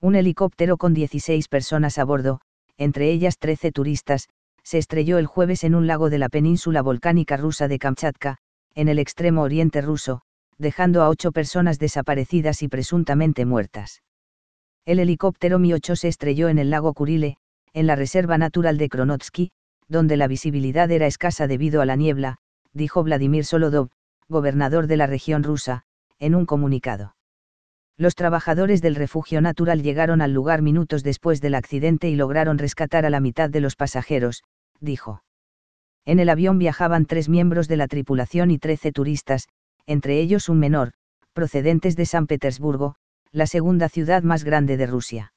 Un helicóptero con 16 personas a bordo, entre ellas 13 turistas, se estrelló el jueves en un lago de la península volcánica rusa de Kamchatka, en el extremo oriente ruso, dejando a ocho personas desaparecidas y presuntamente muertas. El helicóptero Mi-8 se estrelló en el lago Kurile, en la reserva natural de Kronotsky, donde la visibilidad era escasa debido a la niebla, dijo Vladimir Solodov, gobernador de la región rusa, en un comunicado los trabajadores del refugio natural llegaron al lugar minutos después del accidente y lograron rescatar a la mitad de los pasajeros, dijo. En el avión viajaban tres miembros de la tripulación y trece turistas, entre ellos un menor, procedentes de San Petersburgo, la segunda ciudad más grande de Rusia.